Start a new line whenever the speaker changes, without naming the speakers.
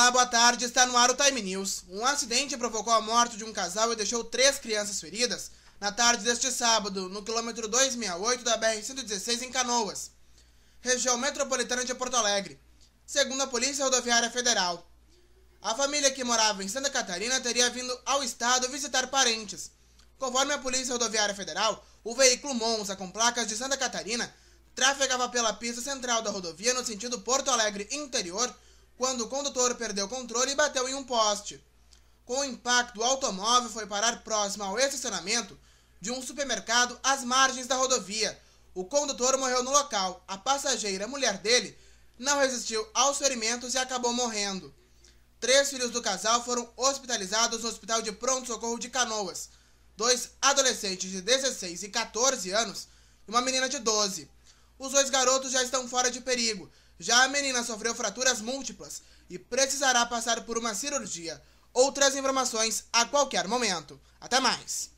Olá, boa tarde. Está no ar o Time News. Um acidente provocou a morte de um casal e deixou três crianças feridas na tarde deste sábado, no quilômetro 268 da BR-116 em Canoas, região metropolitana de Porto Alegre, segundo a Polícia Rodoviária Federal. A família que morava em Santa Catarina teria vindo ao estado visitar parentes. Conforme a Polícia Rodoviária Federal, o veículo Monza com placas de Santa Catarina trafegava pela pista central da rodovia no sentido Porto Alegre interior quando o condutor perdeu o controle e bateu em um poste. Com o impacto, o automóvel foi parar próximo ao estacionamento de um supermercado às margens da rodovia. O condutor morreu no local. A passageira, mulher dele, não resistiu aos ferimentos e acabou morrendo. Três filhos do casal foram hospitalizados no Hospital de Pronto Socorro de Canoas. Dois adolescentes de 16 e 14 anos e uma menina de 12. Os dois garotos já estão fora de perigo já a menina sofreu fraturas múltiplas e precisará passar por uma cirurgia. Outras informações a qualquer momento. Até mais!